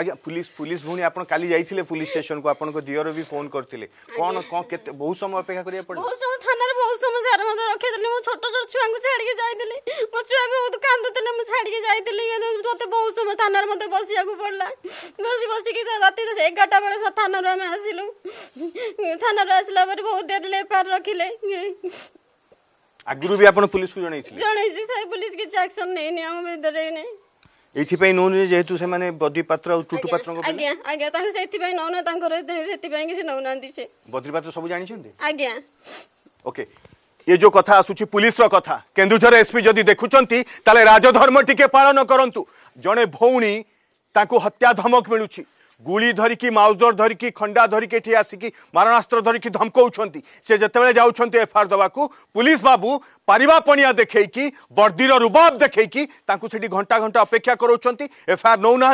ଆଜ୍ଞା police police ଭଉଣୀ ଆପଣ କାଲି ଯାଇଥିଲେ ପୁଲିସ ଷ୍ଟେସନକୁ ଆପଣଙ୍କ ଦିଅର ବି ଫୋନ କରିଥିଲେ କ'ଣ କ'ଣ କେତେ ବହୁତ ସମୟ ଅପେକ୍ଷା କରିବାକୁ ପଡ଼ିଲା ବହୁତ ସମୟ ଥାନାରେ ବହୁତ ସମୟ ସାର୍ ମୋତେ ରଖିଦେଲେ ମୁଁ ଛୋଟ ଛୋଟ ଛୁଆଙ୍କୁ ଛାଡ଼ିକି ଯାଇଥିଲି ମୋ ଛୁଆ ବି ବହୁତ କାନ୍ଦୁଥିଲେ ମୁଁ ଛାଡ଼ିକି ଯାଇଥିଲି ମୋତେ ବହୁତ ସମୟ ଥାନାରେ ମୋତେ ବସିବାକୁ ପଡ଼ିଲା ବସି ବସିକି ରାତି ଏଗାରଟା ବେଳେ ଥାନାରୁ ଆମେ ଆସିଲୁ ଥାନାରୁ ଆସିଲା ପରେ ବହୁତ ଡେରିଲେ ଏଫଆଇଆର ରଖିଲେ ଆଗରୁ ବି ଆପଣ ପୁଲିସକୁ ଜଣେଇଥିଲେ ଜଣେଇଛୁ ସାଇ ପୁଲିସ କିଛି ଆକ୍ସନ ନେଇନି ଆମ ଭିତରେ ନେଇ ଏଇଥିପାଇଁ ନେଉନି ଯେହେତୁ ସେମାନେ ବଦ୍ରି ପାତ୍ର ଆଉ ଟୁଟୁ ପାତ୍ରଙ୍କ ଆଜ୍ଞା ଆଜ୍ଞା ତାଙ୍କୁ ସେଥିପାଇଁ ନେଉନା ତାଙ୍କର ସେଥିପାଇଁ କିଛି ନେଉନାହାନ୍ତି ସେ ବଦ୍ରି ପାତ୍ର ସବୁ ଜାଣିଛନ୍ତି ଆଜ୍ଞା ଓକେ ଏ ଯେଉଁ କଥା ଆସୁଛି ପୁଲିସର କଥା କେନ୍ଦୁଝର ଏସ୍ପି ଯଦି ଦେଖୁଛନ୍ତି ତାହେଲେ ରାଜଧର୍ମ ଟିକେ ପାଳନ କରନ୍ତୁ ଜଣେ ଭଉଣୀ ତାଙ୍କୁ ହତ୍ୟା ଧମକ ମିଳୁଛି গুড়ি ধরিকি মাউজর ধরিকি খন্ডা ধরিকি এটি আসিকি মারণাস্ত্র ধরিকি ধমকাউছন্তি সে যেতবে যাচ্ছেন এফআইআর দেওয়া পুলিশ বাবু পারিবা পণিয়া দেখেকি বর্দির রুবাব দেখেকি তাঁকু সেটি ঘণ্টা ঘণ্টা অপেক্ষা করছেন এফআইআর নৌ না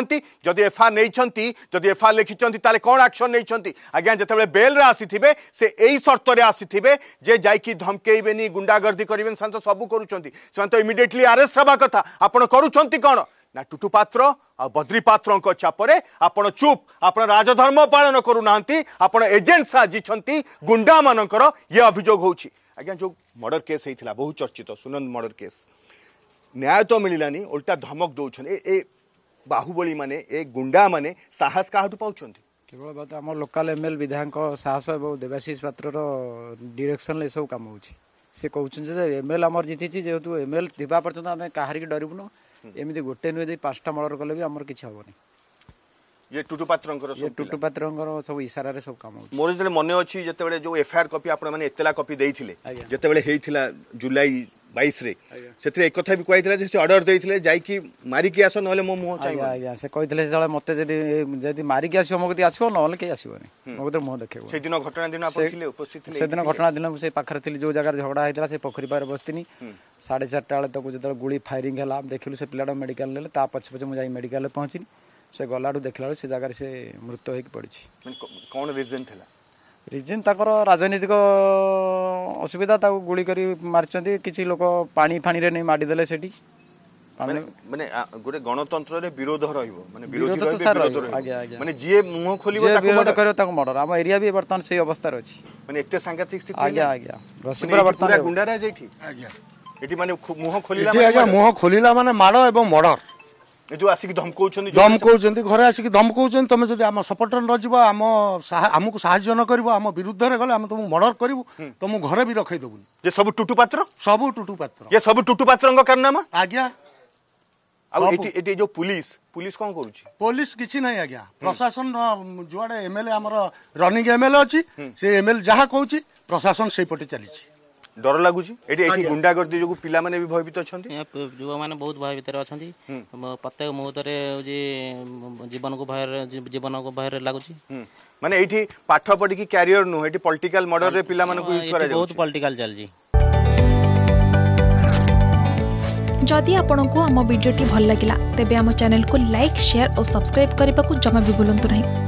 যদি এফআইআর নেইছেন যদি এফআইআর লিখিছেন তাহলে কোণ আকশন নেইছেন আজ্ঞা যেতবে বেলরে আসিথিবে সে এই সর্তরে আসিথিবে যে যাইকি ধমকাইবে গুন্ডাগর্দি করবেন সে সবু করছেন সে তো ইমিডিয়েটলি আরেস্ট হওয়া কথা আপনার করছেন কোণ ନା ଟୁଟୁ ପାତ୍ର ଆଉ ବଦ୍ରି ପାତ୍ରଙ୍କ ଛାପରେ ଆପଣ ଚୁପ୍ ଆପଣ ରାଜଧର୍ମ ପାଳନ କରୁନାହାନ୍ତି ଆପଣ ଏଜେଣ୍ଟ ସାଜିଛନ୍ତି ଗୁଣ୍ଡାମାନଙ୍କର ଇଏ ଅଭିଯୋଗ ହେଉଛି ଆଜ୍ଞା ଯେଉଁ ମର୍ଡ଼ର କେସ୍ ହେଇଥିଲା ବହୁ ଚର୍ଚ୍ଚିତ ସୁନନ୍ଦ ମର୍ଡ଼ର କେସ୍ ନ୍ୟାୟ ତ ମିଳିଲାନି ଓଲଟା ଧମକ ଦେଉଛନ୍ତି ଏ ବାହୁବଳୀମାନେ ଏ ଗୁଣ୍ଡାମାନେ ସାହସ କାହାଠୁ ପାଉଛନ୍ତି କେବଳ ବାତ ଆମ ଲୋକାଲ ଏମ୍ ଏଲ୍ ବିଧାୟକଙ୍କ ସାହସ ଏବଂ ଦେବାଶିଷ ପାତ୍ରର ଡିରେକ୍ସନ୍ରେ ଏସବୁ କାମ ହେଉଛି ସେ କହୁଛନ୍ତି ଯେ ଏମ୍ ଏଲ୍ ଆମର ଜିତିଛି ଯେହେତୁ ଏମ୍ ଏଲ୍ ଥିବା ପର୍ଯ୍ୟନ୍ତ ଆମେ କାହାରିକି ଡରିବୁନୁ ଏମିତି ଗୋଟେ ନୁହେଁ ଯଦି ପାଞ୍ଚଟା ମର୍ଡର କଲେ ବି ଆମର କିଛି ହେବନି ଇଏ ଟୁଟୁ ପାତ୍ରଙ୍କର ଟୁଟୁ ପାତ୍ରଙ୍କର ସବୁ ଇସାରାରେ ସବୁ କାମ ମୋର ଯେତେବେଳେ ମନେ ଅଛି ଯେତେବେଳେ ଯୋଉ ଏଫଆଇଆର କପି ଆପଣମାନେ ଏତଲା କପି ଦେଇଥିଲେ ଯେତେବେଳେ ହେଇଥିଲା ଜୁଲାଇ ବାଇଶରେ ସେଥିରେ ଏକଥା ବି କୁହାଯାଇଥିଲା ଯେ ସେ ଅର୍ଡ଼ର ଦେଇଥିଲେ ଯାଇକି ମାରିକି ଆସ ନହେଲେ ମୋ ମୁହଁ ଚାହିଁବ ଆଜ୍ଞା ସେ କହିଥିଲେ ସେତେବେଳେ ମୋତେ ଯଦି ଯଦି ମାରିକି ଆସିବ ମୋ କତି ଆସିବ ନହେଲେ କେହି ଆସିବନି ମୋ କତିରେ ମୁହଁ ଦେଖେଇବ ସେଦିନ ଘଟଣା ଦିନ ଆପଣ ଉପସ୍ଥିତ ଥିଲେ ସେଦିନ ଘଟଣା ଦିନ ମୁଁ ସେ ପାଖରେ ଥିଲି ଯେଉଁ ଜାଗାରେ ଝଗଡ଼ା ହେଇଥିଲା ସେ ପୋଖରୀ ପାଖରେ ବସିଥିନି ସାଢ଼େ ଚାରିଟା ବେଳେ ତାକୁ ଯେତେବେଳେ ଗୁଳି ଫାୟାରିଂ ହେଲା ଦେଖିଲୁ ସେ ପିଲାଟା ମେଡ଼ିକାଲ ନେଲେ ତା ପଛେ ପଛେ ମୁଁ ଯାଇ ମେଡ଼ିକାଲରେ ପହଞ୍ଚିଲି ସେ ଗଲାଠୁ ଦେଖିଲାବେଳକୁ ସେ ଜାଗାରେ ସେ ମୃତ ହେଇକି ପଡ଼ିଛି କ'ଣ ରିଜନ୍ ଥିଲା ରିଜିନ୍ ତାଙ୍କର ରାଜନୈତିକ ଅସୁବିଧା ତାକୁ ଗୁଳି କରି ମାରିଛନ୍ତି କିଛି ଲୋକ ପାଣି ଫାଣିରେ ନେଇ ମାଡ଼ିଦେଲେ ସେଠି ମାନେ ଗୋଟେ ଗଣତନ୍ତ୍ରରେ ବିରୋଧ ରହିବ ମାନେ ବିରୋଧ ତ ମାନେ ଯିଏ ମୁହଁ ଖୋଲିବ ବିରୋଧ କରିବ ତାକୁ ମର୍ଡର ଆମ ଏରିଆ ବି ବର୍ତ୍ତମାନ ସେଇ ଅବସ୍ଥାରେ ଅଛି ମାନେ ଏତେ ସାଂଘାତିକ ସ୍ଥିତି ଆଜ୍ଞା ଆଜ୍ଞା ଘସିପୁରା ବର୍ତ୍ତମାନ ଗୁଣ୍ଡାରାଜ ଏଠି ଆଜ୍ଞା ଏଠି ମାନେ ମୁହଁ ଖୋଲିଲା ଆଜ୍ଞା ମୁହଁ ଖୋଲିଲା ମାନେ ମାଡ଼ ଏବଂ ମର୍ଡର ଯୋଉ ଆସିକି ଧମକଉଛନ୍ତି ଧମକଉଛନ୍ତି ଘରେ ଆସିକି ଧମକଉଛନ୍ତି ତମେ ଯଦି ଆମ ସପୋର୍ଟର ନ ଯିବ ଆମ ଆମକୁ ସାହାଯ୍ୟ ନ କରିବ ଆମ ବିରୁଦ୍ଧରେ ଗଲେ ଆମେ ତମକୁ ମର୍ଡର କରିବୁ ତମକୁ ଘରେ ବି ରଖେଇ ଦେବୁନି ଯେ ସବୁ ଟୁଟୁ ପାତ୍ର ସବୁ ଟୁଟୁ ପାତ୍ର ଏ ସବୁ ଟୁଟୁ ପାତ୍ରଙ୍କ କାରନାମା ଆଜ୍ଞା ଆଉ ଏଠି ଏଠି ଯୋଉ ପୁଲିସ ପୁଲିସ କ'ଣ କରୁଛି ପୋଲିସ କିଛି ନାହିଁ ଆଜ୍ଞା ପ୍ରଶାସନ ଯୁଆଡ଼େ ଏମଏଲଏ ଆମର ରନିଂ ଏମଏଲଏ ଅଛି ସେ ଏମଏଲଏ ଯାହା କହୁଛି ପ୍ରଶାସନ ସେଇପଟେ ଚାଲିଛି ডর লাগুছি এটি এটি গুন্ডাগর্দি যোগু পিলামানে বি ভয়ভীত অছন্তি যুবকমানে বহুত ভয়ভীতরে অছন্তি প্রত্যেক মুহূর্তরে যে জীবনকু ভয়ের জীবনকু ভয়ের লাগুছি মানে এইটি পাঠ পড়িকি ক্যারিয়ার নু এটি পলিটিক্যাল মর্ডরে পিলামানকু ইউজ করা যাচ্ছে বহুত পলিটিক্যাল চলজি যদি আপনার আম ভিডিওটি ভাল লাগিলা তেবে আম চ্যানেলকু লাইক শেয়ার ও সবসক্রাইব করা জমা বি ভুলতু না